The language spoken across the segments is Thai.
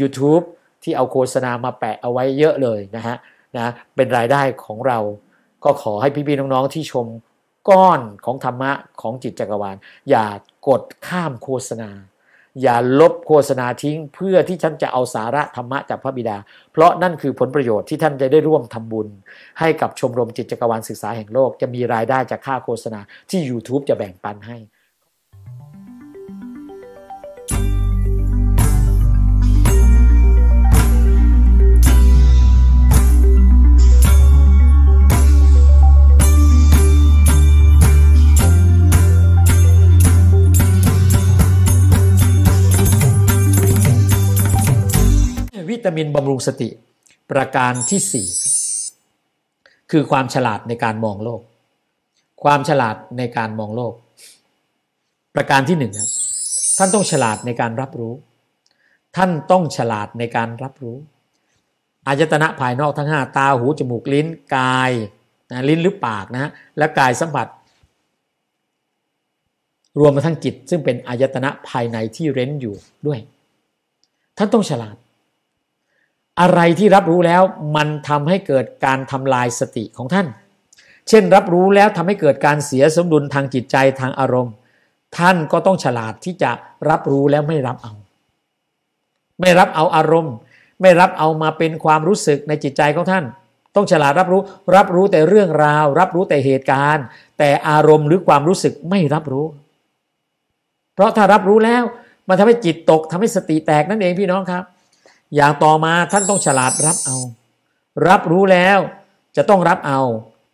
YouTube ที่เอาโฆษณามาแปะเอาไว้เยอะเลยนะฮะนะเป็นรายได้ของเราก็ขอให้พี่ๆน้อง ๆ ที่ชมก้อนของธรรมะของจิตจักรวาลอย่ากดข้ามโฆษณา อย่าลบโฆษณาทิ้งเพื่อที่ท่านจะเอาสาระธรรมะจากพระบิดา เพราะนั่นคือผลประโยชน์ที่ท่านจะได้ร่วมทำบุญ ให้กับชมรมจิตจักรวาลศึกษาแห่งโลก จะมีรายได้จากค่าโฆษณา ที่ YouTube จะแบ่งปันให้ตามินบำรุงสติ ประการที่4คือความฉลาดในการมองโลก ความฉลาดในการมองโลก ประการที่งครับท่านต้องฉลาดในการรับรู้ ท่านต้องฉลาดในการรับรู้ อายตนะภายนอกทั้ง 5 ตา หู จมูก ลิ้น กายนะลิ้นหรือปากนะและ กายสัมผัส รวมมาทั้งจิต ซึ่งเป็นอายตนะภายในที่เร้นอยู่ด้วย ท่านต้องฉลาดอะไรที่รับรู้แล้วมันทำให้เกิดการทำลายสติของท่าน เช่นรับรู้แล้วทำให้เกิดการเสียสมดุลทางจิตใจทางอารมณ์ ท่านก็ต้องฉลาดที่จะรับรู้แล้วไม่รับเอา ไม่รับเอาอารมณ์ ไม่รับเอามาเป็นความรู้สึกในจิตใจของท่าน ต้องฉลาดรับรู้ รับรู้แต่เรื่องราว รับรู้แต่เหตุการณ์ แต่อารมณ์หรือความรู้สึกไม่รับรู้ เพราะถ้ารับรู้แล้วมันทำให้จิตตก ทำให้สติแตกนั่นเองพี่น้องครับอย่างต่อมาท่านต้องฉลาดรับเอา รับรู้แล้ว จะต้องรับเอา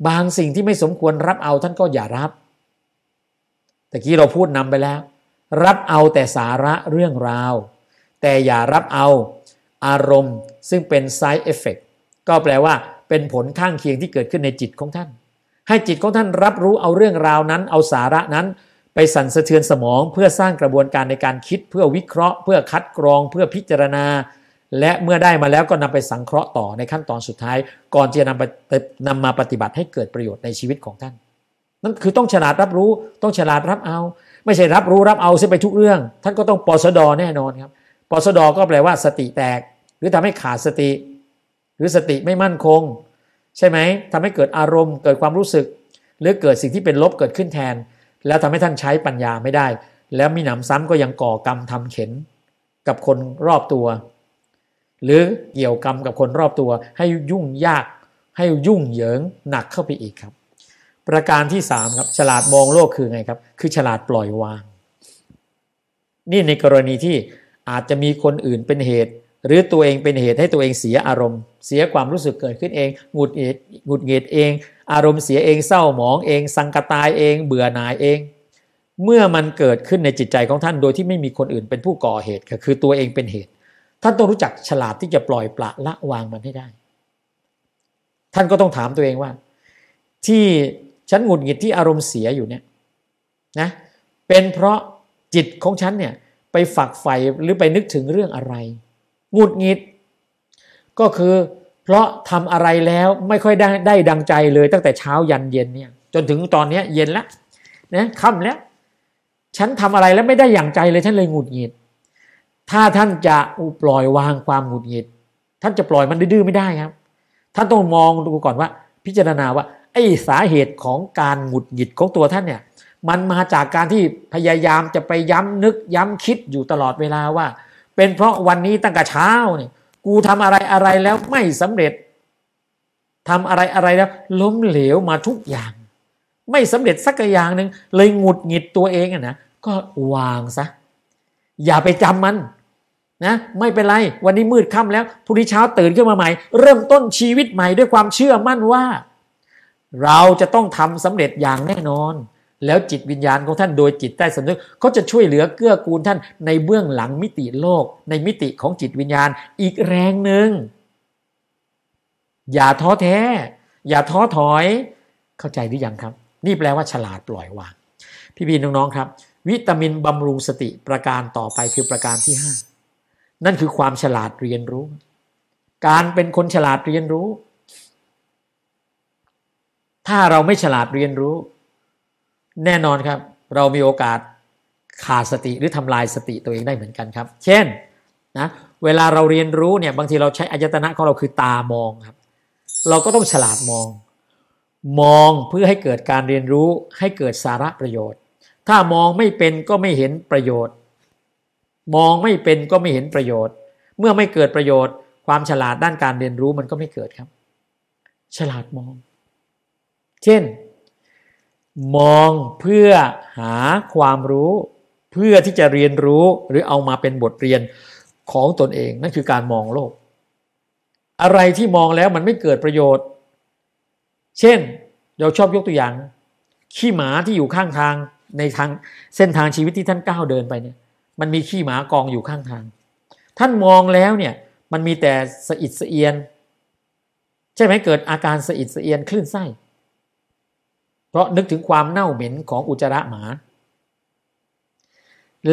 บางสิ่งที่ไม่สมควรรับเอาท่านก็อย่ารับตะกี้เราพูดนำไปแล้ว รับเอาแต่สาระเรื่องราว แต่อย่ารับเอา อารมณ์ซึ่งเป็น side effect ก็แปลว่า เป็นผลข้างเคียงที่เกิดขึ้นในจิตของท่าน ให้จิตของท่าน รับรู้เอาเรื่องราวนั้น เอาสาระนั้น ไปสั่นสะเทือนสมองเพื่อสร้างกระบวนการในการคิด เพื่อวิเคราะห์ เพื่อคัดกรองเพื่อพิจารณาและเมื่อได้มาแล้วก็นำไปสังเคราะห์ต่อในขั้นตอนสุดท้าย ก่อนจะนำไปนำมาปฏิบัติให้เกิดประโยชน์ในชีวิตของท่าน นั่นคือต้องฉลาดรับรู้ ต้องฉลาดรับเอา ไม่ใช่รับรู้รับเอาเสียไปทุกเรื่อง ท่านก็ต้องปสดแน่นอนครับปสดก็แปลว่า สติแตก หรือทำให้ขาดสติ หรือสติไม่มั่นคง ใช่ไหมทำให้เกิดอารมณ์เกิดความรู้สึก หรือเกิดสิ่งที่เป็นลบเกิดขึ้นแทน แล้วทำให้ท่านใช้ปัญญาไม่ได้ แล้วมีหนำซ้ำก็ยังก่อกรรมทำเข็นกับคนรอบตัวหรือเกี่ยวกรรมกับคนรอบตัวให้ยุ่งยาก ให้ยุ่งเหยิงหนักเข้าไปอีกครับ ประการที่สามครับฉลาดมองโลกคือไงครับคือฉลาดปล่อยวาง นี่ในกรณีที่อาจจะมีคนอื่นเป็นเหตุ หรือตัวเองเป็นเหตุให้ตัวเองเสียอารมณ์ เสียความรู้สึกเกิดขึ้นเองหงุดหงิดหงุดหงิดเอง อารมณ์เสียเองเศร้าหมองเอง สังกตายเอง เบื่อหน่ายเอง เมื่อมันเกิดขึ้นในจิตใจของท่านโดยที่ไม่มีคนอื่นเป็นผู้ก่อเหตุคือตัวเองเป็นเหตุท่านต้องรู้จักฉลาดที่จะปล่อยปละละวางมันให้ได้ ท่านก็ต้องถามตัวเองว่า ที่ฉันหงุดหงิดที่อารมณ์เสียอยู่เนี่ยนะเป็นเพราะจิตของฉันเนี่ยไปฝักใฝ่หรือไปนึกถึงเรื่องอะไรหงุดหงิด ก็คือเพราะทำอะไรแล้วไม่ค่อยได้ได้ดังใจเลย ตั้งแต่เช้ายันเย็นเนี่ยจนถึงตอนนี้เย็นแล้วนะค่ำแล้วฉันทำอะไรแล้วไม่ได้อย่างใจเลยฉันเลยหงุดหงิดถ้าท่านจะปล่อยวางความหงุดหงิด ท่านจะปล่อยมันดื้อไม่ได้ครับ ท่านต้องมองดูก่อนว่า พิจารณาว่า ไอ้สาเหตุของการหงุดหงิดของตัวท่านเนี่ย มันมาจากการที่พยายามจะไปย้ำนึกย้ำคิดอยู่ตลอดเวลาว่า เป็นเพราะวันนี้ตั้งแต่เช้าเนี่ย กูทำอะไรอะไรแล้วไม่สำเร็จทำอะไรอะไรแล้วล้มเหลวมาทุกอย่าง ไม่สำเร็จสักอย่างหนึ่งเลยหงุดหงิดตัวเองอะนะก็วางซะอย่าไปจำมันนะไม่เป็นไรวันนี้มืดค่ำแล้วพรุ่งนี้เช้าตื่นขึ้นมาใหม่ เริ่มต้นชีวิตใหม่ด้วยความเชื่อมั่นว่า เราจะต้องทำสำเร็จอย่างแน่นอน แล้วจิตวิญญาณของท่านโดยจิตใต้สำนึกเขาจะช่วยเหลือเกื้อกูลท่าน ในเบื้องหลังมิติโลก ในมิติของจิตวิญญาณอีกแรงหนึ่งอย่าท้อแท้ อย่าท้อถอย เข้าใจหรือยังครับนี่แปลว่าฉลาดปล่อยวางพี่พี่น้องๆครับ วิตามินบำรุงสติประการต่อไปคือประการที่ 5นั่นคือความฉลาดเรียนรู้ การเป็นคนฉลาดเรียนรู้ ถ้าเราไม่ฉลาดเรียนรู้ แน่นอนครับ เรามีโอกาสขาดสติหรือทำลายสติตัวเองได้เหมือนกันครับ เช่นนะ เวลาเราเรียนรู้เนี่ย บางทีเราใช้อายตนะของเราคือตามองครับ เราก็ต้องฉลาดมอง มองเพื่อให้เกิดการเรียนรู้ ให้เกิดสาระประโยชน์ ถ้ามองไม่เป็นก็ไม่เห็นประโยชน์มองไม่เป็นก็ไม่เห็นประโยชน์เมื่อไม่เกิดประโยชน์ ความฉลาดด้านการเรียนรู้มันก็ไม่เกิดครับ ฉลาดมอง เช่น มองเพื่อหาความรู้เพื่อที่จะเรียนรู้หรือเอามาเป็นบทเรียนของตนเอง นั่นคือการมองโลก อะไรที่มองแล้วมันไม่เกิดประโยชน์ เช่นเราชอบยกตัวอย่าง ขี้หมาที่อยู่ข้างทางในทางเส้นทางชีวิตที่ท่านก้าวเดินไปเนี่ยมันมีขี้หมากองอยู่ข้างทาง ท่านมองแล้วเนี่ย มันมีแต่สะอิดสะเอียน ใช่ไหมเกิดอาการสะอิดสะเอียนคลื่นไส้ เพราะนึกถึงความเน่าเหม็นของอุจจาระหมา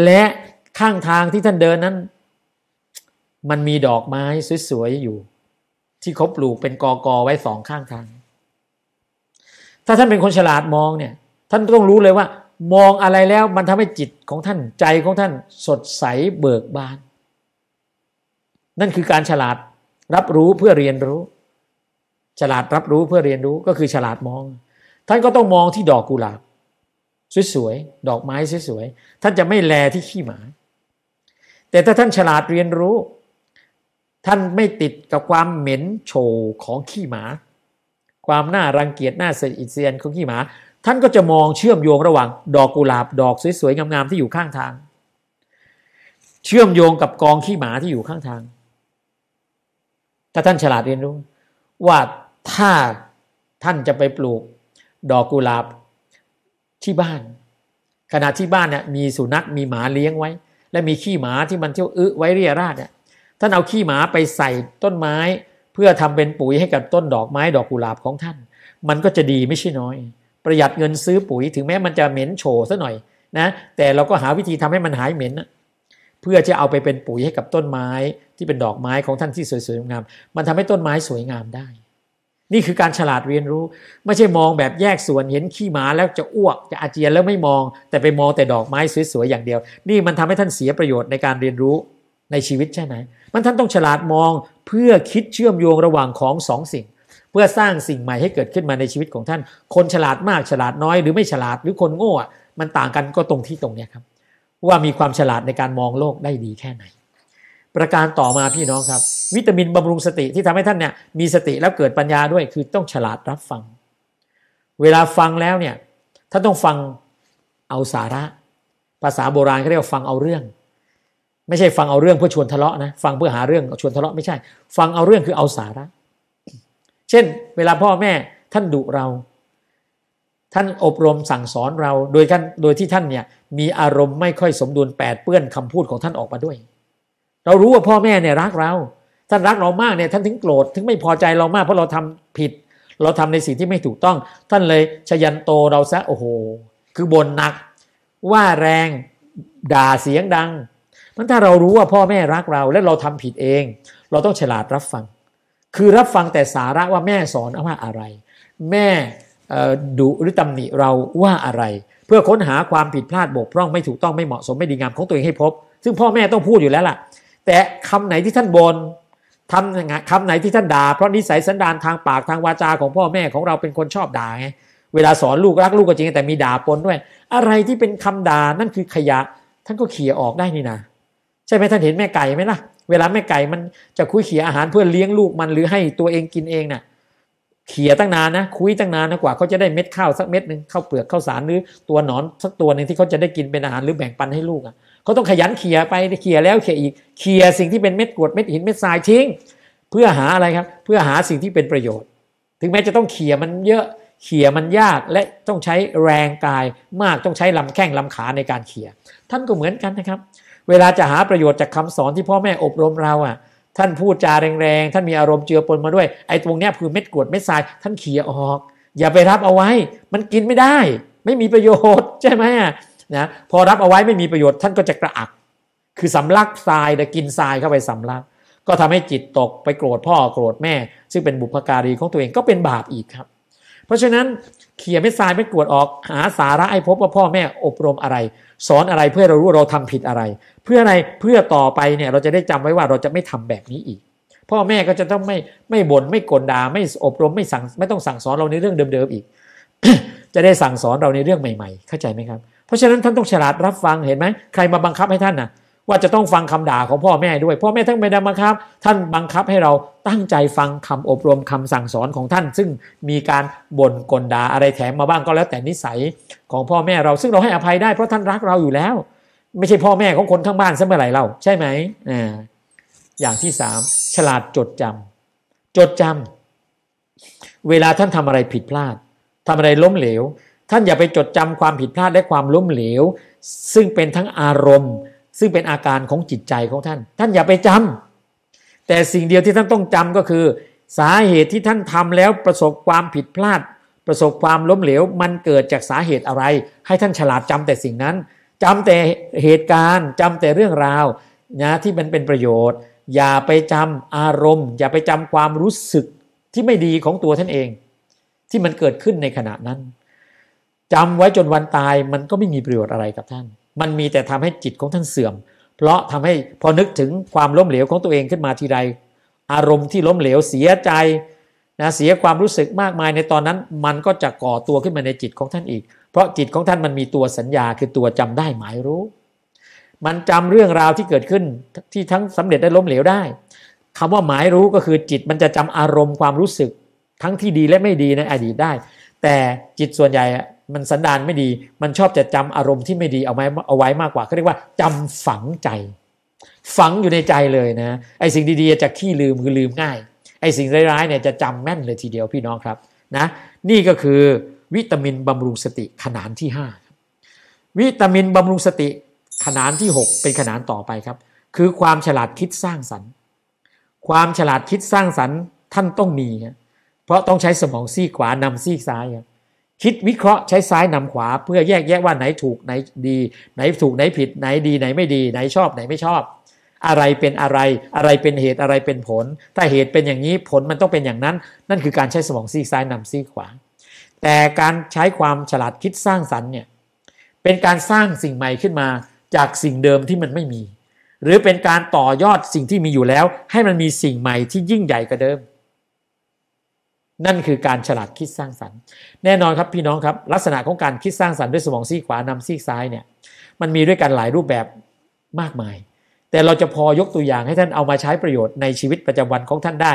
และข้างทางที่ท่านเดินนั้น มันมีดอกไม้สวยๆอยู่ ที่เขาปลูกเป็นกอกอไว้สองข้างทาง ถ้าท่านเป็นคนฉลาดมองเนี่ย ท่านต้องรู้เลยว่ามองอะไรแล้วมันทำให้จิตของท่านใจของท่านสดใสเบิกบาน นั่นคือการฉลาดรับรู้เพื่อเรียนรู้ ฉลาดรับรู้เพื่อเรียนรู้ก็คือฉลาดมอง ท่านก็ต้องมองที่ดอกกุหลาบ สวยๆดอกไม้สวยๆท่านจะไม่แลที่ขี้หมา แต่ถ้าท่านฉลาดเรียนรู้ ท่านไม่ติดกับความเหม็นโชของขี้หมา ความน่ารังเกียจน่าเสียดเสียนของขี้หมาท่านก็จะมองเชื่อมโยงระหว่าง ดอกกุหลาบดอก สวย ๆ งามๆที่อยู่ข้างทาง เชื่อมโยงกับกองขี้หมาที่อยู่ข้างทาง ถ้าท่านฉลาดเรียนรู้ ว่าถ้าท่านจะไปปลูก ดอกกุหลาบที่บ้าน ขณะที่บ้านเนี่ยมีสุนัขมีหมาเลี้ยงไว้ และมีขี้หมาที่มันเที่ยวอึไว้เรียราดเนี่ยท่านเอาขี้หมาไปใส่ต้นไม้ เพื่อทำเป็นปุ๋ยให้กับต้นดอกไม้ ดอกกุหลาบของท่าน มันก็จะดีไม่ใช่น้อยประหยัดเงินซื้อปุ๋ยถึงแม้มันจะเหม็นโฉซะหน่อยนะ แต่เราก็หาวิธีทำให้มันหายเหม็นนะเพื่อจะเอาไปเป็นปุ๋ยให้กับต้นไม้ที่เป็นดอกไม้ของท่านที่สวยๆงามมันทำให้ต้นไม้สวยงามได้ นี่คือการฉลาดเรียนรู้ไม่ใช่มองแบบแยกส่วนเห็นขี้หมาแล้วจะอ้วกจะอาเจียนแล้วไม่มอง แต่ไปมองแต่ดอกไม้สวยๆ อย่างเดียว นี่มันทำให้ท่านเสียประโยชน์ในการเรียนรู้ในชีวิตใช่ไหมมันท่านต้องฉลาดมองเพื่อคิดเชื่อมโยงระหว่างของสองสิ่งพื่อสร้างสิ่งใหม่ให้เกิดขึ้นมาในชีวิตของท่าน คนฉลาดมากฉลาดน้อยหรือไม่ฉลาดหรือคนโง่มันต่างกันก็ตรงที่ตรงเนี้ยครับว่ามีความฉลาดในการมองโลกได้ดีแค่ไหน ประการต่อมาพี่น้องครับวิตามินบำรุงสติที่ทำให้ท่านเนี่ยมีสติแล้วเกิดปัญญาด้วย คือต้องฉลาดรับฟัง เวลาฟังแล้วเนี่ยท่านต้องฟังเอาสาระ ภาษาโบราณเขาเรียกว่าฟังเอาเรื่อง ไม่ใช่ฟังเอาเรื่องเพื่อชวนทะเลาะนะ ฟังเพื่อหาเรื่องชวนทะเลาะไม่ใช่ ฟังเอาเรื่องคือเอาสาระเช่นเวลาพ่อแม่ท่านดุเรา ท่านอบรมสั่งสอนเรา โดยท่านโดยที่ท่านเนี่ยมีอารมณ์ไม่ค่อยสมดุลแปดเปื้อนคำพูดของท่านออกมาด้วย เรารู้ว่าพ่อแม่เนี่ยรักเรา ท่านรักเรามากเนี่ยท่านถึงโกรธถึงไม่พอใจเรามาก เพราะเราทำผิด เราทำในสิ่งที่ไม่ถูกต้อง ท่านเลยชยันโตเราซะโอ้โห คือบ่นหนัก ว่าแรงด่าเสียงดังมันถ้าเรารู้ว่าพ่อแม่รักเราและเราทำผิดเอง เราต้องฉลาดรับฟังคือรับฟังแต่สาระว่าแม่สอนว่าอะไร แม่ดุหรือตำหนิเราว่าอะไร เพื่อค้นหาความผิดพลาดบกพร่องไม่ถูกต้องไม่เหมาะสมไม่ดีงามของตัวเองให้พบ ซึ่งพ่อแม่ต้องพูดอยู่แล้วล่ะ แต่คำไหนที่ท่านบนทำยังงไคำไหนที่ท่านด่าเพราะนิสัยสันดานทางปากทางวาจาของพ่อแม่ของเราเป็นคนชอบด่าไงเวลาสอนลูกรักลูกก็จริงแต่มีด่าปนด้วยอะไรที่เป็นคำด่านั่นคือขยะท่านก็เขี่ยออกได้นี่นะใช่ไหมท่านเห็นแม่ไก่ไหมล่ะเวลาแม่ไก่มันจะคุยเขี่ยอาหารเพื่อเลี้ยงลูกมันหรือให้ตัวเองกินเองเนะ่ะเขี่ยตั้งนานนะคุยตั้งนานนะกว่าเขาจะได้เม็ดข้าวสักเม็ดหนึ่งข้าวเปลือกข้าวสารหรือตัวหนอนสักตัวหนึ่งที่เขาจะได้กินเป็นอาหารหรือแบ่งปันให้ลูกอะ่ะเขาต้องขยันเขี่ยไปเขี่ยแล้วเขี่ยอีกเขี่ยสิ่งที่เป็นเม็ดกรวดเม็ดหินเม็ดทรายทิ้งเพื่อหาอะไรครับ เพื่อหาสิ่งที่เป็นประโยชน์ ถึงแม้จะต้องเขี่ยมันเยอะเขี่ยมันยากและต้องใช้แรงกาย มากต้องใช้ลำแข้งลำขาในการเขี่ยท่านก็เหมือนกันนะครับเวลาจะหาประโยชน์จากคำสอนที่พ่อแม่อบรมเราอ่ะ ท่านพูดจาแรงๆ ท่านมีอารมณ์เจือปนมาด้วย ไอ้ตรงเนี้ยคือเม็ดกรวดเม็ดทราย ท่านเขี่ยออก อย่าไปรับเอาไว้ มันกินไม่ได้ ไม่มีประโยชน์ ใช่ไหมอ่ะนะพอรับเอาไว้ไม่มีประโยชน์ท่านก็จะกระอัก คือสำลักทรายแต่กินทรายเข้าไปสำลัก ก็ทำให้จิตตกไปโกรธพ่อโกรธแม่ซึ่งเป็นบุพการีของตัวเองก็เป็นบาปอีกครับ เพราะฉะนั้นเขี่ยเม็ดทรายเม็ดกรวดออก หาสาระให้พบว่าพ่อแม่อบรมอะไร สอนอะไรเพื่อเรารู้เราทำผิดอะไรเพื่ออะไรเพื่อต่อไปเนี่ยเราจะได้จำไว้ว่าเราจะไม่ทำแบบนี้อีก พ่อแม่ก็จะต้องไม่ไม่บน่นไม่กลด่าไม่อบรมไม่สั่งไม่ต้องสั่งสอนเราในเรื่องเดิมๆอีก จะได้สั่งสอนเราในเรื่องใหม่ๆ เข้าใจไหมครับ เพราะฉะนั้นท่านต้องฉลาดรับฟังเห็นไหมใครมาบังคับให้ท่านนะว่าจะต้องฟังคำด่าของพ่อแม่ด้วย พ่อแม่ท่านไม่ได้บังคับ ท่านบังคับให้เราตั้งใจฟังคำอบรมคำสั่งสอนของท่าน ซึ่งมีการบ่นกลด่าอะไรแถมมาบ้างก็แล้วแต่นิสัยของพ่อแม่เราซึ่งเราให้อภัยได้เพราะท่านรักเราอยู่แล้วไม่ใช่พ่อแม่ของคนทั้งบ้านซะเมื่อไหร่เราใช่ไหมอ่าอย่างที่สามฉลาดจดจำ จดจำ เวลาท่านทำอะไรผิดพลาด ทำอะไรล้มเหลว ท่านอย่าไปจดจำความผิดพลาดและความล้มเหลว ซึ่งเป็นทั้งอารมณ์ ซึ่งเป็นอาการของจิตใจของท่าน ท่านอย่าไปจำ แต่สิ่งเดียวที่ท่านต้องจำก็คือ สาเหตุที่ท่านทำแล้วประสบความผิดพลาด ประสบความล้มเหลว มันเกิดจากสาเหตุอะไร ให้ท่านฉลาดจำแต่สิ่งนั้นจำแต่เหตุการณ์จำแต่เรื่องราวนะที่มันเป็นประโยชน์ อย่าไปจำอารมณ์ อย่าไปจำความรู้สึกที่ไม่ดีของตัวท่านเอง ที่มันเกิดขึ้นในขณะนั้นจำไว้จนวันตายมันก็ไม่มีประโยชน์อะไรกับท่าน มันมีแต่ทำให้จิตของท่านเสื่อม เพราะทำให้พอนึกถึงความล้มเหลวของตัวเองขึ้นมาทีไร อารมณ์ที่ล้มเหลวเสียใจนะเสียความรู้สึกมากมายในตอนนั้น มันก็จะก่อตัวขึ้นมาในจิตของท่านอีกพราะจิตของท่านมันมีตัวสัญญาคือตัวจำได้หมายรู้ มันจำเรื่องราวที่เกิดขึ้นที่ทั้งสำเร็จได้ล้มเหลวได้ คำว่าหมายรู้ก็คือจิตมันจะจำอารมณ์ความรู้สึก ทั้งที่ดีและไม่ดีในอดีตได้ แต่จิตส่วนใหญ่มันสันดานไม่ดี มันชอบจะจำอารมณ์ที่ไม่ดีเอาไว้เอาไว้มากกว่า เขาเรียกว่า จำฝังใจ ฝังอยู่ในใจเลยนะไอ้สิ่งดี ๆ จะขี้ลืมคือลืมง่ายไอ้สิ่งร้ายๆเนี่ยจะจำแม่นเลยทีเดียวพี่น้องครับ นะ นี่ก็คือวิตามินบำรุงสติขนานที่ 5 วิตามินบำรุงสติ ขนานที่ 6 เป็นขนานต่อไปครับ คือความฉลาดคิดสร้างสรรค์ ความฉลาดคิดสร้างสรรค์ท่านต้องมีครับเพราะต้องใช้สมองซีขวานำซีซ้ายครับคิดวิเคราะห์ใช้ซ้ายนำขวา เพื่อแยกแยะว่าไหนถูกไหนดี ไหนถูกไหนผิด ไหนดีไหนไม่ดี ไหนชอบไหนไม่ชอบ อะไรเป็นอะไรอะไรเป็นเหตุอะไรเป็นผลถ้าเหตุเป็นอย่างนี้ผลมันต้องเป็นอย่างนั้น นั่นคือการใช้สมองซีซ้ายนำซีขวาแต่การใช้ความฉลาดคิดสร้างสรรค์เนี่ยเป็นการสร้างสิ่งใหม่ขึ้นมาจากสิ่งเดิมที่มันไม่มี หรือเป็นการต่อยอดสิ่งที่มีอยู่แล้ว ให้มันมีสิ่งใหม่ที่ยิ่งใหญ่กว่าเดิม นั่นคือการฉลาดคิดสร้างสรรค์แน่นอนครับพี่น้องครับลักษณะของการคิดสร้างสรรค์ด้วยสมองซีขวานำซีซ้ายเนี่ยมันมีด้วยกันหลายรูปแบบมากมาย แต่เราจะพอยกตัวอย่างให้ท่านเอามาใช้ประโยชน์ในชีวิตประจำวันของท่านได้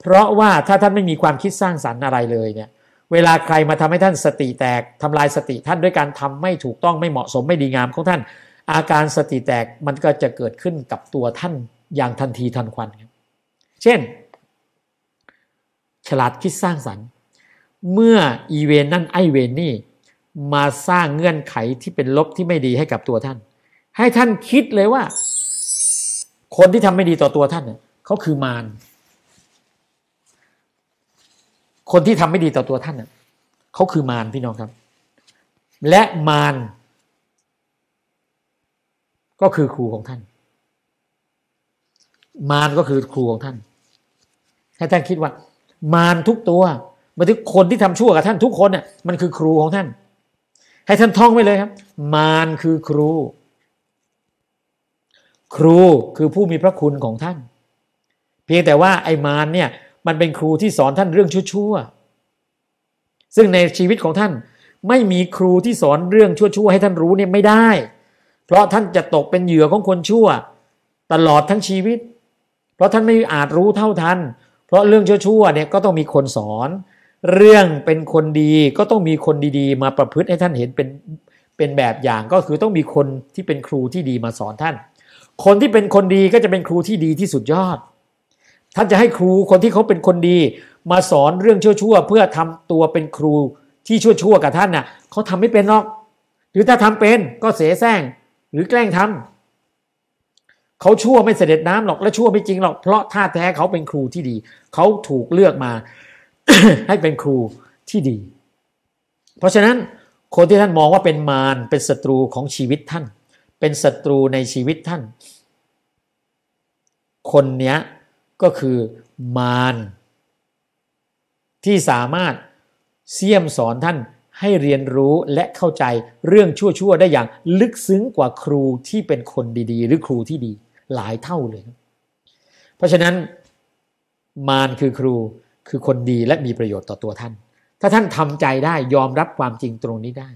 เพราะว่าถ้าท่านไม่มีความคิดสร้างสรรค์อะไรเลยเนี่ยเวลาใครมาทำให้ท่านสติแตกทำลายสติท่านด้วยการทำไม่ถูกต้องไม่เหมาะสมไม่ดีงามของท่าน อาการสติแตกมันก็จะเกิดขึ้นกับตัวท่านอย่างทันทีทันควันเช่น ฉลาดคิดสร้างสรรค์เมื่ออีเวนนั่นไอเวนนี่ มาสร้างเงื่อนไขที่เป็นลบที่ไม่ดีให้กับตัวท่าน ให้ท่านคิดเลยว่าคนที่ทำไม่ดีต่อตัวท่านเนี่ยเขาคือมารคนที่ทำไม่ดีต่อตัวท่านเขาคือมารพี่น้องครับ และมารก็คือครูของท่าน มารก็คือครูของท่าน ให้ท่านคิดว่า มารทุกตัวมาถึงคนที่ทำชั่วกับท่านทุกคนน่ะมันคือครูของท่าน ให้ท่านท่องไว้เลยครับ มารคือครู ครูคือผู้มีพระคุณของท่าน เพียงแต่ว่าไอ้มารเนี่ยมันเป็นครูที่สอนท่านเรื่องชั่วๆ ซึ่งในชีวิตของท่านไม่มีครูที่สอนเรื่องชั่วๆ ให้ท่านรู้เนี่ยไม่ได้ เพราะท่านจะตกเป็นเหยื่อของคนชั่ว ตลอดทั้งชีวิต เพราะท่านไม่อาจรู้เท่าทัน เพราะเรื่องชั่วๆ เนี่ยก็ต้องมีคนสอน เรื่องเป็นคนดีก็ต้องมีคนดีๆ มาประพฤติให้ท่านเห็นเป็นเป็นแบบอย่างก็คือต้องมีคนที่เป็นครูที่ดีมาสอนท่าน คนที่เป็นคนดีก็จะเป็นครูที่ดีที่สุดยอดท่านจะให้ครูคนที่เขาเป็นคนดี มาสอนเรื่องชั่วๆ เพื่อทำตัวเป็นครูที่ชั่วๆกับท่านน่ะเขาทำไม่เป็นหรอก หรือถ้าทำเป็นก็เสแสร้งหรือแกล้งทำเขาชั่วไม่เสด็จน้ำหรอกและชั่วไม่จริงหรอก เพราะท่าแท้เขาเป็นครูที่ดี เขาถูกเลือกมา ให้เป็นครูที่ดี เพราะฉะนั้นคนที่ท่านมองว่าเป็นมารเป็นศัตรูของชีวิตท่าน เป็นศัตรูในชีวิตท่าน คนเนี้ยก็คือมารที่สามารถเสี่ยมสอนท่านให้เรียนรู้และเข้าใจเรื่องชั่วๆได้อย่างลึกซึ้งกว่าครูที่เป็นคนดี ๆ หรือครูที่ดีหลายเท่าเลย เพราะฉะนั้นมารคือครูคือคนดีและมีประโยชน์ต่อตัวท่าน ถ้าท่านทำใจได้ยอมรับความจริงตรงนี้ได้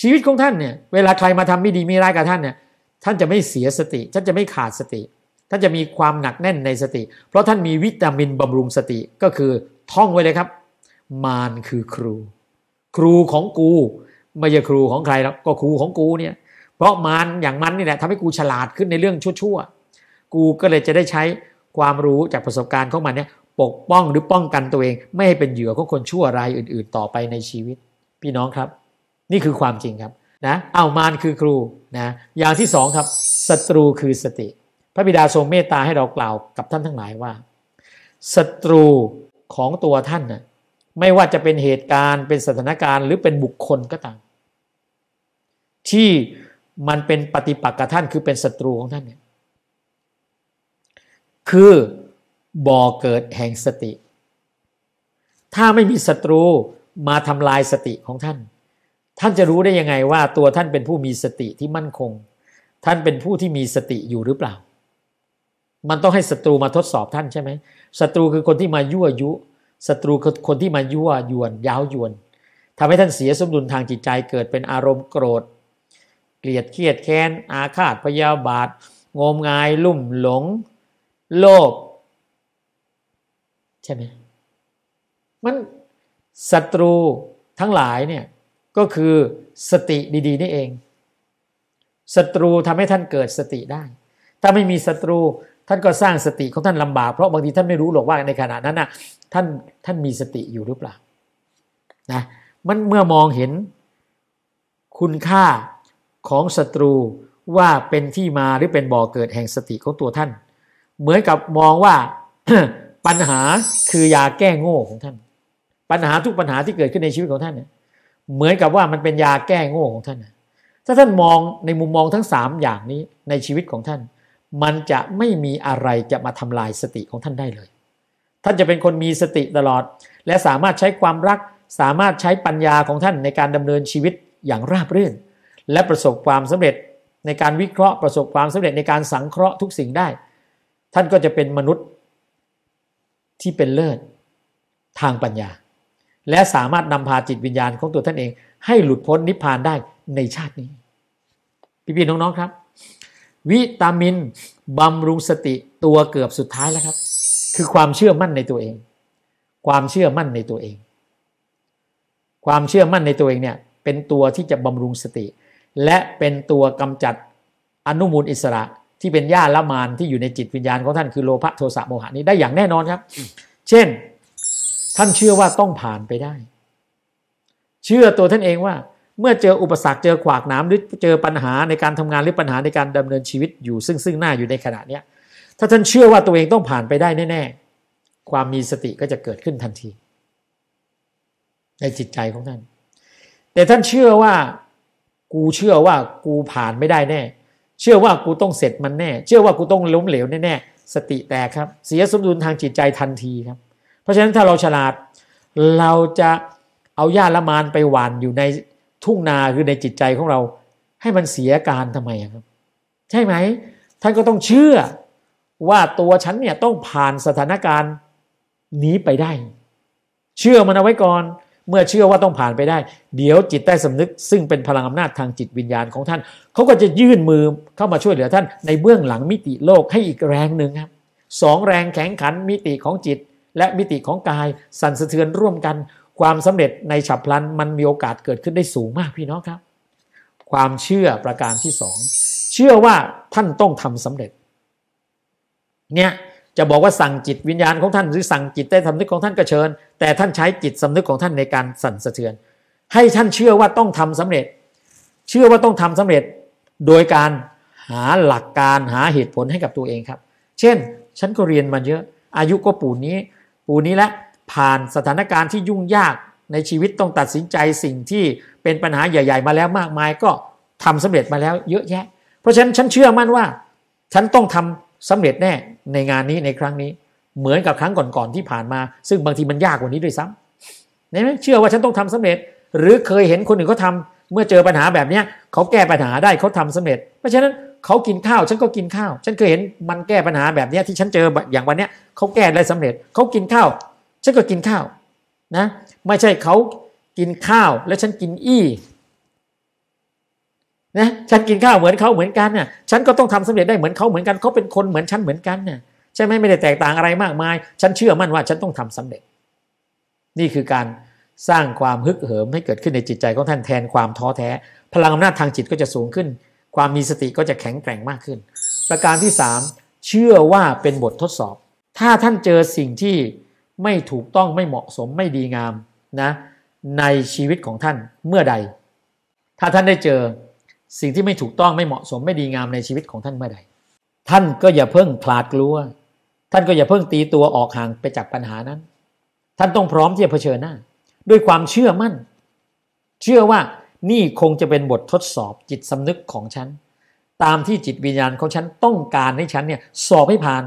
ชีวิตของท่านเนี่ยเวลาใครมาทำไม่ดีไม่ร้ายกับท่านเนี่ยท่านจะไม่เสียสติท่านจะไม่ขาดสติท่านจะมีความหนักแน่นในสติ เพราะท่านมีวิตามินบำรุงสติก็คือ ท่องไว้เลยครับ มารคือครู ครูของกู ไม่ใช่ครูของใครแล้วก็ครูของกูเนี่ยเพราะมารอย่างมันนี่แหละทำให้กูฉลาดขึ้นในเรื่องชั่วๆ กูก็เลยจะได้ใช้ความรู้จากประสบการณ์ของมันเนี่ย ปกป้องหรือป้องกันตัวเอง ไม่ให้เป็นเหยื่อของคนชั่วรายอื่นๆ ต่อไปในชีวิต พี่น้องครับ นี่คือความจริงครับนะเอามารคือครูนะอย่างที่สองครับศัตรูคือสติพระบิดาทรงเมตตาให้เรากล่าวกับท่านทั้งหลายว่าศัตรูของตัวท่านน่ะไม่ว่าจะเป็นเหตุการณ์เป็นสถานการณ์ หรือเป็นบุคคลก็ตามที่มันเป็นปฏิปักษ์กับท่านคือเป็นศัตรูของท่านเนี่ยคือบ่อเกิดแห่งสติ ถ้าไม่มีศัตรูมาทำลายสติของท่าน ท่านจะรู้ได้ยังไงว่า ตัวท่านเป็นผู้มีสติที่มั่นคง ท่านเป็นผู้ที่มีสติอยู่หรือเปล่ามันต้องให้ศัตรูมาทดสอบท่านใช่ไหมศัตรูคือคนที่มายั่วยุ ศัตรูคือคนที่มายั่วยวนย้าวยวน ทำให้ท่านเสียสมดุลทางจิตใจเกิดเป็นอารมณ์โกรธ เกลียด เครียด แค้น อาฆาต พยาบาท งมงาย ลุ่มหลง โลภ ใช่ไหมมันศัตรูทั้งหลายเนี่ยก็คือสติดีๆนี่เอง ศัตรูทำให้ท่านเกิดสติได้ ถ้าไม่มีศัตรูท่านก็สร้างสติของท่านลำบากเพราะบางทีท่านไม่รู้หรอกว่าในขณะนั้นน่ะท่านท่านมีสติอยู่หรือเปล่านะมันเมื่อมองเห็นคุณค่าของศัตรูว่าเป็นที่มาหรือเป็นบ่อเกิดแห่งสติของตัวท่าน เหมือนกับมองว่าปัญหาคือยาแก้โง่ของท่าน ปัญหาทุกปัญหาที่เกิดขึ้นในชีวิตของท่านเนี่ยเหมือนกับว่ามันเป็นยาแก้โง่ของท่านถ้าท่านมองในมุมมองทั้งสามอย่างนี้ในชีวิตของท่านมันจะไม่มีอะไรจะมาทำลายสติของท่านได้เลย ท่านจะเป็นคนมีสติตลอด และสามารถใช้ความรัก สามารถใช้ปัญญาของท่านในการดำเนินชีวิตอย่างราบรื่นและประสบความสำเร็จ ในการวิเคราะห์ประสบความสำเร็จในการสังเคราะห์ทุกสิ่งได้ ท่านก็จะเป็นมนุษย์ที่เป็นเลิศทางปัญญา และสามารถนำพาจิตวิญญาณของตัวท่านเอง ให้หลุดพ้นนิพพานได้ในชาตินี้พี่ๆน้องๆครับวิตามินบำรุงสติตัวเกือบสุดท้ายแล้วครับ คือความเชื่อมั่นในตัวเอง ความเชื่อมั่นในตัวเอง ความเชื่อมั่นในตัวเองเนี่ย เป็นตัวที่จะบำรุงสติ และเป็นตัวกำจัดอนุมูลอิสระ ที่เป็นยาละมานที่อยู่ในจิตวิญญาณของท่านคือโลภะโทสะโมหะนี้ได้อย่างแน่นอนครับ เช่นท่านเชื่อว่าต้องผ่านไปได้ เชื่อตัวท่านเองว่าเมื่อเจออุปสรรค เจอขวากหนาม หรือเจอปัญหาในการทำงาน หรือปัญหาในการดำเนินชีวิตอยู่ซึ่งซึ่งหน้าอยู่ในขณะเนี้ยถ้าท่านเชื่อว่าตัวเองต้องผ่านไปได้แน่ ๆ ความมีสติก็จะเกิดขึ้นทันที ในจิตใจของท่าน แต่ท่านเชื่อว่า กูเชื่อว่ากูผ่านไม่ได้แน่ เชื่อว่ากูต้องเสร็จมันแน่ เชื่อว่ากูต้องล้มเหลวแน่ๆสติแตกครับ เสียสมดุลทางจิตใจทันทีครับ เพราะฉะนั้นถ้าเราฉลาด เราจะเอาญาละมานไปหวานอยู่ในทุ่งนาคือในจิตใจของเราให้มันเสียการทำไมครับ ใช่ไหมท่านก็ต้องเชื่อว่าตัวฉันเนี่ยต้องผ่านสถานการณ์นี้ไปได้ เชื่อมันเอาไว้ก่อนเมื่อเชื่อว่าต้องผ่านไปได้ เดี๋ยวจิตใต้สำนึกซึ่งเป็นพลังอำนาจทางจิตวิญญาณ ของท่าน เขาก็จะยื่นมือเข้ามาช่วยเหลือท่านในเบื้องหลังมิติโลกให้อีกแรงหนึ่งครับสองแรงแข็งขัน มิติของจิต และมิติของกาย สั่นสะเทือนร่วมกันความสำเร็จในฉับพลันมันมีโอกาสเกิดขึ้นได้สูงมากพี่น้องครับ ความเชื่อประการที่สองเชื่อว่าท่านต้องทำสำเร็จ เนี่ยจะบอกว่าสั่งจิตวิญญาณของท่าน หรือสั่งจิตใต้สำนึกของท่านก็เชิญ แต่ท่านใช้จิตสำนึกของท่านในการสั่นสะเทือน ให้ท่านเชื่อว่าต้องทำสำเร็จ เชื่อว่าต้องทำสำเร็จโดยการหาหลักการหาเหตุผลให้กับตัวเองครับ เช่นฉันก็เรียนมาเยอะ อายุก็ปู่นี้ปู่นี้แล้วผ่านสถานการณ์ที่ยุ่งยากในชีวิตต้องตัดสินใจสิ่งที่เป็นปัญหาใหญ่ ๆมาแล้วมากมายก็ทำสำเร็จมาแล้วเยอะแยะ เพราะฉะนั้นฉันเชื่อมั่นว่าฉันต้องทำสำเร็จแน่ ในงานนี้ในครั้งนี้ เหมือนกับครั้งก่อนๆที่ผ่านมาซึ่งบางทีมันยากกว่านี้ด้วยซ้ำนี่เชื่อว่าฉันต้องทำสำเร็จ หรือเคยเห็นคนอื่นเขาทาเมื่อเจอปัญหาแบบนี้เขาแก้ปัญหาได้เขาทำสำเร็จ เพราะฉะนั้นเขากินข้าวฉันก็กินข้าว ฉันเคยเห็นมันแก้ปัญหาแบบนี้ที่ฉันเจออย่างวันนี้เขาแก้ได้สำเร็จเขากินข้าวฉันก็กินข้าว นะ ไม่ใช่เขา กินข้าว แล้วฉันกินอี้นะ ฉันกินข้าวเหมือนเขาเหมือนกันน่ะฉันก็ต้องทำสำเร็จได้เหมือนเขาเหมือนกัน เขาเป็นคนเหมือนฉันเหมือนกันน่ะใช่ไหมไม่ได้แตกต่างอะไรมากมาย ฉันเชื่อมั่นว่าฉันต้องทำสำเร็จ นี่คือการสร้างความฮึกเหิมให้เกิดขึ้นในจิตใจของท่านแทนความท้อแท้ พลังอำนาจทางจิตก็จะสูงขึ้น ความมีสติก็จะแข็งแกร่งมากขึ้น ประการที่ 3 เชื่อว่าเป็นบททดสอบ ถ้าท่านเจอสิ่งที่ไม่ถูกต้องไม่เหมาะสมไม่ดีงามนะ ในชีวิตของท่านเมื่อใด ถ้าท่านได้เจอสิ่งที่ไม่ถูกต้องไม่เหมาะสมไม่ดีงามในชีวิตของท่านเมื่อใด ท่านก็อย่าเพิ่งคลาดกลัวท่านก็อย่าเพิ่งตีตัวออกห่างไปจากปัญหานั้น ท่านต้องพร้อมที่จะเผชิญหน้าด้วยความเชื่อมั่น เชื่อว่านี่คงจะเป็นบททดสอบจิตสำนึกของฉัน ตามที่จิตวิญญาณของฉันต้องการให้ฉันเนี่ยสอบให้ผ่าน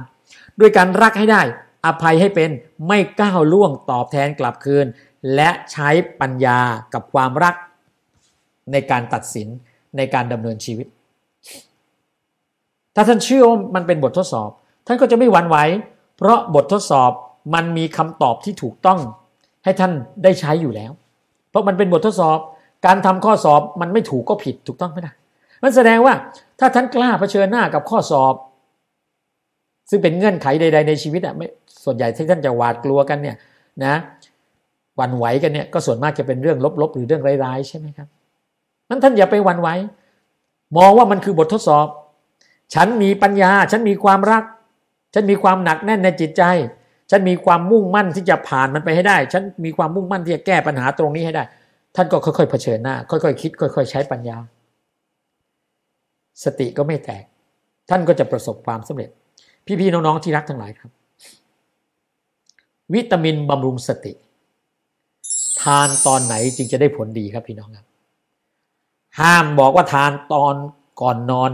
ด้วยการรักให้ได้อภัยให้เป็นไม่ก้าวล่วงตอบแทนกลับคืน และใช้ปัญญากับความรักในการตัดสินในการดำเนินชีวิต ถ้าท่านเชื่อว่ามันเป็น บททดสอบ ท่านก็จะไม่หวั่นไหว เพราะบททดสอบมันมีคำตอบที่ถูกต้อง ให้ท่านได้ใช้อยู่แล้ว เพราะมันเป็นบททดสอบการทำข้อสอบมันไม่ถูกก็ผิดถูกต้องไหมนะมันแสดงว่าถ้าท่านกล้าเผชิญหน้ากับข้อสอบ ซึ่งเป็นเงื่อนไขใดๆในชีวิตอะไม่ส่วนใหญ่ที่ท่านจะหวาดกลัวกันเนี่ยนะหวั่นไหวกันเนี่ยก็ส่วนมากจะเป็นเรื่องลบๆ หรือเรื่องร้ายๆ ใช่ไหมครับนั้นท่านอย่าไปหวั่นไหวมองว่ามันคือบททดสอบ ฉันมีปัญญา ฉันมีความรัก ฉันมีความหนักแน่นในจิตใจ ฉันมีความมุ่งมั่นที่จะผ่านมันไปให้ได้ ฉันมีความมุ่งมั่นที่จะแก้ปัญหาตรงนี้ให้ได้ ท่านก็ค่อยๆเผชิญหน้าค่อย ๆคิดค่อยๆใช้ปัญญา สติก็ไม่แตก ท่านก็จะประสบความสำเร็จ พี่ๆน้องๆที่รักทั้งหลายครับวิตามินบำรุงสติ ทานตอนไหนจึงจะได้ผลดีครับพี่น้องครับห้ามบอกว่าทานตอนก่อนนอน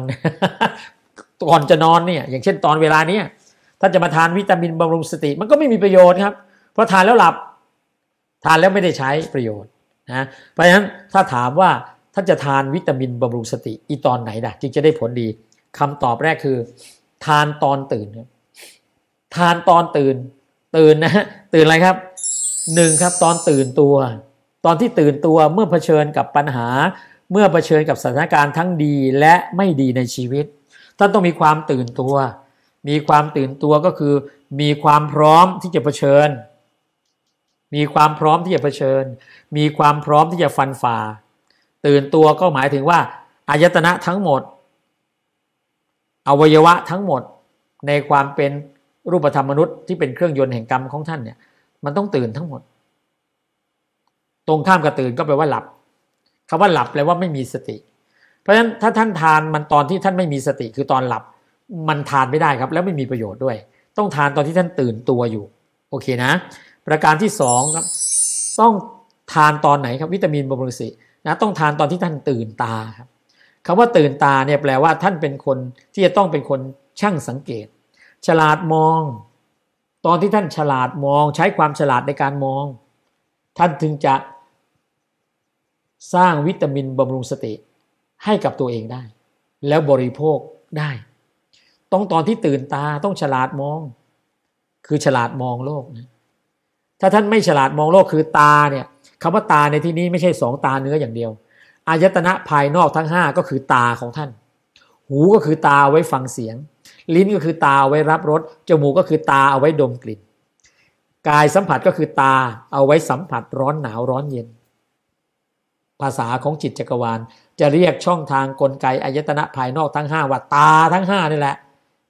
ก่อนจะนอนเนี่ยอย่างเช่นตอนเวลาเนี้ย ถ้าจะมาทานวิตามินบำรุงสติ มันก็ไม่มีประโยชน์ครับ เพราะทานแล้วหลับ ทานแล้วไม่ได้ใช้ประโยชน์นะเพราะฉะนั้นถ้าถามว่าท่านจะทานวิตามินบำรุงสติ อีตอนไหนดะจึงจะได้ผลดี คำตอบแรกคือ ทานตอนตื่นทานตอนตื่นตื่นนะฮะตื่นอะไรครับหนึ่งครับ ตอนตื่นตัว ตอนที่ตื่นตัวเมื่อเผชิญกับปัญหา เมื่อเผชิญกับสถานการณ์ทั้งดีและไม่ดีในชีวิตท่านต้องมีความตื่นตัว มีความตื่นตัวก็คือ มีความพร้อมที่จะเผชิญ มีความพร้อมที่จะเผชิญ มีความพร้อมที่จะฟันฝ่า ตื่นตัวก็หมายถึงว่าอายตนะทั้งหมด อวัยวะทั้งหมดในความเป็นรูปธรรมมนุษย์ที่เป็นเครื่องยนต์แห่งกรรมของท่านเนี่ยมันต้องตื่นทั้งหมด ตรงข้ามกับตื่นก็แปลว่าหลับ คำว่าหลับแปลว่าไม่มีสติ เพราะฉะนั้นถ้าท่านทานมันตอนที่ท่านไม่มีสติคือตอนหลับ มันทานไม่ได้ครับแล้วไม่มีประโยชน์ด้วย ต้องทานตอนที่ท่านตื่นตัวอยู่ โอเคนะ ประการที่สองครับ ต้องทานตอนไหนครับวิตามินบำรุงสินะ ต้องทานตอนที่ท่านตื่นตาครับคำว่าตื่นตาเนี่ย แปลว่าท่านเป็นคนที่จะต้องเป็นคนช่างสังเกตฉลาดมอง ตอนที่ท่านฉลาดมองใช้ความฉลาดในการมอง ท่านถึงจะสร้างวิตามินบำรุงสติให้กับตัวเองได้ แล้วบริโภคได้ ต้องตอนที่ตื่นตาต้องฉลาดมอง คือฉลาดมองโลกนะถ้าท่านไม่ฉลาดมองโลกคือตาเนี่ยคำว่าตาในที่นี้ไม่ใช่สองตาเนื้ออย่างเดียวอายตนะภายนอกทั้ง5ก็คือตาของท่าน หูก็คือตาไว้ฟังเสียงลิ้น ก็คือตาไว้รับรสจมูกก็คือตาเอาไว้ดมกลิ่น กายสัมผัสก็คือตาเอาไว้สัมผัสร้อนหนาวร้อนเย็น ภาษาของจิตจักรวาล จะเรียกช่องทางกลไกอายตนะภายนอกทั้ง5ว่าตาทั้ง5นี่แหละ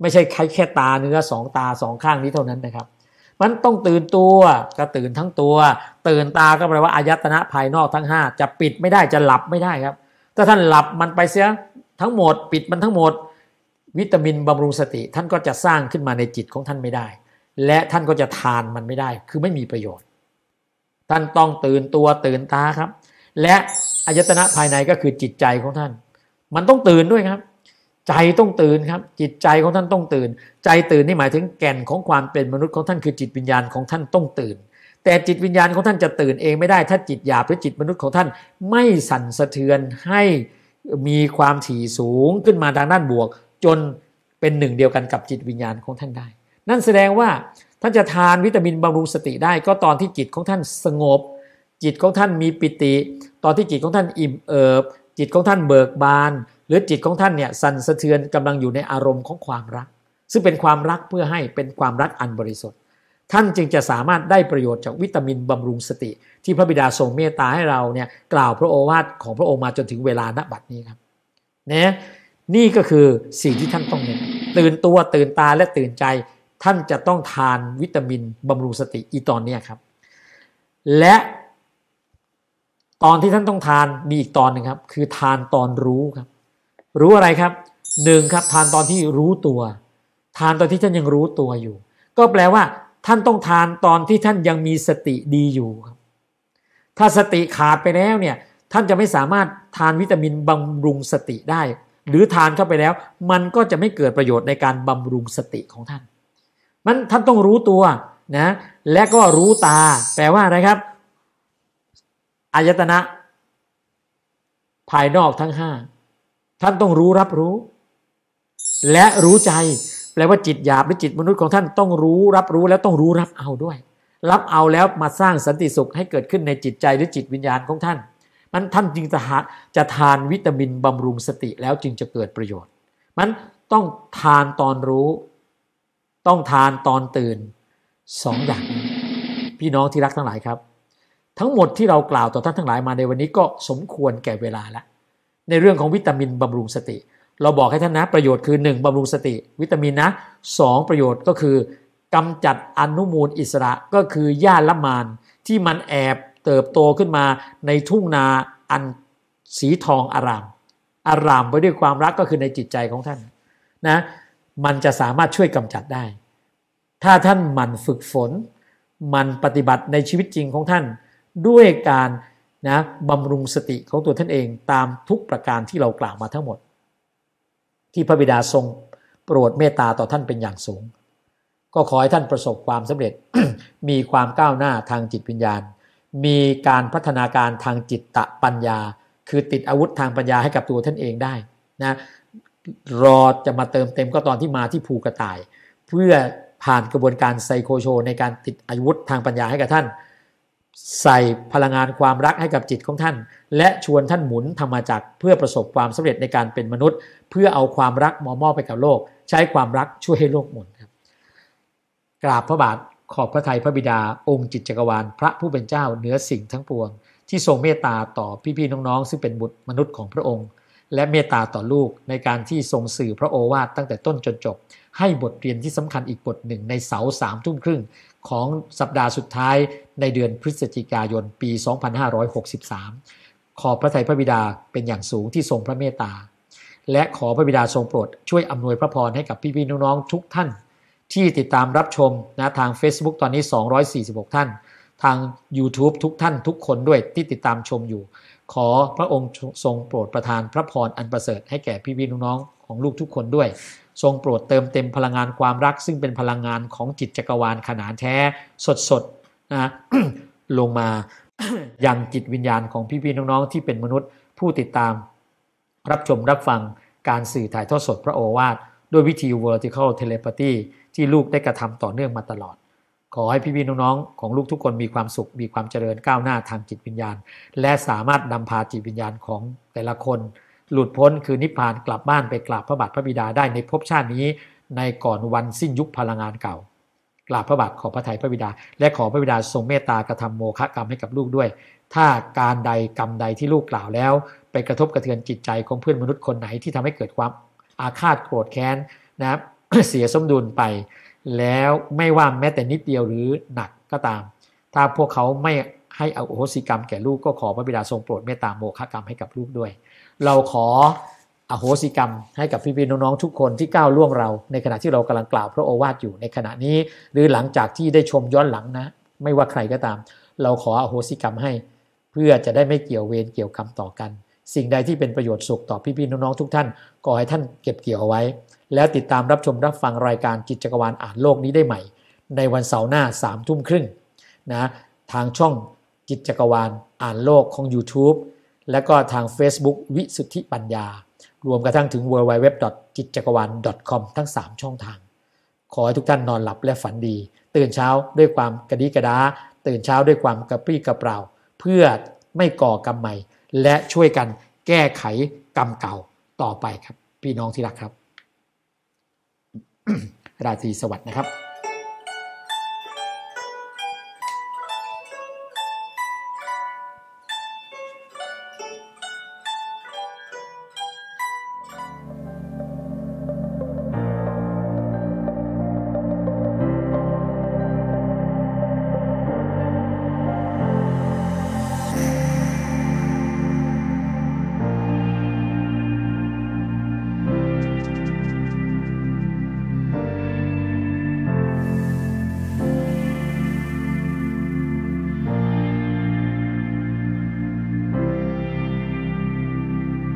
ไม่ใช่แค่ตาเนื้อสองตาสองข้างนี้เท่านั้นนะครับ มันต้องตื่นตัวก็ตื่นทั้งตัวตื่นตาก็แปลว่าอายตนะภายนอกทั้ง5จะปิดไม่ได้จะหลับไม่ได้ครับถ้าท่านหลับมันไปเสียทั้งหมด ปิดมันทั้งหมดวิตามินบำรุงสติท่านก็จะสร้างขึ้นมาในจิตของท่านไม่ได้ และท่านก็จะทานมันไม่ได้ คือไม่มีประโยชน์ ท่านต้องตื่น ตัวตื่นตาครับ และอายตนะภายในก็คือจิตใจของท่าน มันต้องตื่นด้วยครับ ใจต้องตื่นครับจิตใจของท่านต้องตื่น ใจตื่นนี่หมายถึงแก่นของความเป็นมนุษย์ของท่านคือจิตวิญญาณของท่านต้องตื่น แต่จิตวิญญาณของท่านจะตื่นเองไม่ได้ ถ้าจิตหยาบหรือจิตมนุษย์ของท่าน ไม่สั่นสะเทือนให้มีความถี่สูงขึ้นมาทางด้านบวกจนเป็นหนึ่งเดียวกันกับจิตวิญญาณของท่านได้ นั่นแสดงว่าท่านจะทานวิตามินบำรุงสติได้ก็ตอนที่จิตของท่านสงบ จิตของท่านมีปิติ ตอนที่จิตของท่านอิ่มเอิบ จิตของท่านเบิกบาน หรือจิตของท่านเนี่ยสั่นสะเทือนกำลังอยู่ในอารมณ์ของความรัก ซึ่งเป็นความรักเพื่อให้เป็นความรักอันบริสุทธิ์ ท่านจึงจะสามารถได้ประโยชน์จากวิตามินบำรุงสติที่พระบิดาทรงเมตตาให้เราเนี่ยกล่าวพระโอวาทของพระองค์มาจนถึงเวลาณบัดนี้ครับเนี่ยนี่ก็คือสิ่งที่ท่านต้องเน้นตื่นตัวตื่นตาและตื่นใจ ท่านจะต้องทานวิตามินบำรุงสติ อีตอนนี้ครับและ ตอนที่ท่านต้องทานมีอีกตอนหนึ่งครับ คือทานตอนรู้ครับ รู้อะไรครับหนึ่งครับ ทานตอนที่รู้ตัว ทานตอนที่ท่านยังรู้ตัวอยู่ ก็แปลว่า ท่านต้องทานตอนที่ท่านยังมีสติดีอยู่ครับ ถ้าสติขาดไปแล้วเนี่ยท่านจะไม่สามารถทานวิตามินบำรุงสติได้หรือทานเข้าไปแล้ว มันก็จะไม่เกิดประโยชน์ในการบำรุงสติของท่าน มันท่านต้องรู้ตัว นะ และก็รู้ตา แปลว่าอะไรครับ อายตนะ ภายนอกทั้งห้าท่านต้องรู้รับรู้ และรู้ใจ แปลว่า จิตหยาบหรือจิตมนุษย์ของท่านต้องรู้รับรู้แล้วต้องรู้รับเอาด้วย รับเอาแล้วมาสร้างสันติสุขให้เกิดขึ้นในจิตใจหรือจิตวิญญาณของท่านั้นท่านจึงจะจะทานวิตามินบำรุงสติแล้วจึงจะเกิดประโยชน์ มันต้องทานตอนรู้ ต้องทานตอนตื่นสองอย่าง พี่น้องที่รักทั้งหลายครับ ทั้งหมดที่เรากล่าวต่อท่านทั้งหลายมาในวันนี้ก็สมควรแก่เวลาละ ในเรื่องของวิตามินบำรุงสติ เราบอกให้ท่านนะประโยชน์คือ1บำรุงสติ วิตามินนะสประโยชน์ก็คือกำจัดอนุมูลอิสระก็คือหญ้าละมานที่มันแอบเติบโตขึ้นมาในทุ่งนาอันสีทองอารามอารามไปด้วยความรักก็คือในจิตใจของท่านนะมันจะสามารถช่วยกำจัดได้ ถ้าท่านหมั่นฝึกฝน มันปฏิบัติในชีวิตจริงของท่านด้วยการนะบำรุงสติของตัวท่านเองตามทุกประการที่เรากล่าวมาทั้งหมด ที่พระบิดาทรงโปรดเมตตาต่อท่านเป็นอย่างสูง ก็ขอให้ท่านประสบความสำเร็จมีความก้าวหน้าทางจิตวิญญาณมีการพัฒนาการทางจิตตะปัญญา คือติดอาวุธทางปัญญาให้กับตัวท่านเองได้นะ รอจะมาเติมเต็มก็ตอนที่มาที่ภูกระต่าย เพื่อผ่านกระบวนการไซโคโชในการติดอาวุธทางปัญญาให้กับท่าน ใส่พลังงานความรักให้กับจิตของท่าน และชวนท่านหมุนธรรมาจักเพื่อประสบความสำเร็จในการเป็นมนุษย์ เพื่อเอาความรักมอมอไปกับโลก ใช้ความรักช่วยให้โลกหมุนครับ กราบพระบาทขอบพระทัยพระบิดาองค์จิตจักรวาลพระผู้เป็นเจ้าเหนือสิ่งทั้งปวง ที่ทรงเมตตาต่อพี่ๆน้อง ๆ ซึ่งเป็นบุตรมนุษย์ของพระองค์ และเมตตาต่อลูกในการที่ทรงสื่อพระโอวาทตั้งแต่ต้นจนจบ ให้บทเรียนที่สำคัญอีกบทหนึ่งในเสาสามทุ่มครึ่ง ของสัปดาห์สุดท้ายในเดือนพฤศจิกายนปี 2563 ขอบพระทัยพระบิดาเป็นอย่างสูงที่ทรงพระเมตตาและขอพระบิดาทรงโปรดช่วยอำนวยพระพรให้กับพี่ๆน้องๆทุกท่านที่ติดตามรับชม นะ ทาง Facebook ตอนนี้ 246 ท่าน ทาง YouTube ทุกท่านทุกคนด้วยที่ติดตามชมอยู่ ขอพระองค์ทรงโปรดประทานพระพรอันประเสริฐ ให้แก่พี่พี่น้องของลูกทุกคนด้วย ทรงโปรดเติมเต็มพลังงานความรัก ซึ่งเป็นพลังงานของจิตจักรวาลขนาดแท้สดๆนะลงมาอย่างจิตวิญญาณของพี่พี่น้อง ๆ ที่เป็นมนุษย์ ผู้ติดตามรับชมรับฟังการสื่อถ่ายทอดสดพระโอวาทด้วยวิธี vertical telepathy ที่ลูกได้กระทำต่อเนื่องมาตลอด ขอให้พี่พี่น้อง ๆ ของลูกทุกคนมีความสุขมีความเจริญก้าวหน้าทางจิตวิญญาณ และสามารถนำพาจิตวิญญาณของแต่ละคน หลุดพ้นคือนิพพานกลับบ้านไปกราบพระบาทพระบิดาได้ในภพชาตินี้ในก่อนวันสิ้นยุคพลังงานเก่ากราบพระบาทขอพระไทยพระบิดา และขอพระบิดาทรงเมตตากระทำโมฆะกรรมให้กับลูกด้วย ถ้าการใดกรรมใดที่ลูกกล่าวแล้ว ไปกระทบกระเทือนจิตใจของเพื่อนมนุษย์คนไหนที่ทำให้เกิดความ อาฆาตโกรธแค้นนะครับเสียสมดุลไปแล้วไม่ว่าแม้แต่นิดเดียวหรือหนักก็ตาม ถ้าพวกเขาไม่ให้อโหสิกรรมแก่ลูกก็ขอพระบิดาทรงโปรดเมตตาโมฆะกรรมให้กับลูกด้วย เราขออโหสิกรรมให้กับพี่ๆน้องๆทุกคนที่ก้าวล่วงเรา ในขณะที่เรากำลังกล่าวพระโอวาทอยู่ในขณะนี้หรือหลังจากที่ได้ชมย้อนหลังนะ ไม่ว่าใครก็ตาม เราขออโหสิกรรมให้ เพื่อจะได้ไม่เกี่ยวเวรเกี่ยวกรรมต่อกัน สิ่งใดที่เป็นประโยชน์สุขต่อพี่ๆน้องๆทุกท่านก็ให้ท่านเก็บเกี่ยวเอาไว้แล้วติดตามรับชมรับฟังรายการจิตจักรวาลอ่านโลกนี้ได้ใหม่ ในวันเสาร์หน้าสามทุ่มครึ่งนะทางช่องจิตจักรวาลอ่านโลกของ YouTube และก็ทาง Facebook วิสุทธิปัญญา รวมกระทั่งถึง w w w จิตจักรวาล .com ทั้ง 3 ช่องทาง ขอให้ทุกท่านนอนหลับและฝันดี ตื่นเช้าด้วยความกระดิกระดาตื่นเช้าด้วยความกระปรี้กระเปร่า เพื่อไม่ก่อกรรมใหม่ และช่วยกันแก้ไขกรรมเก่าต่อไปครับพี่น้องที่รักครับราตรีสวัสดิ์นะครับ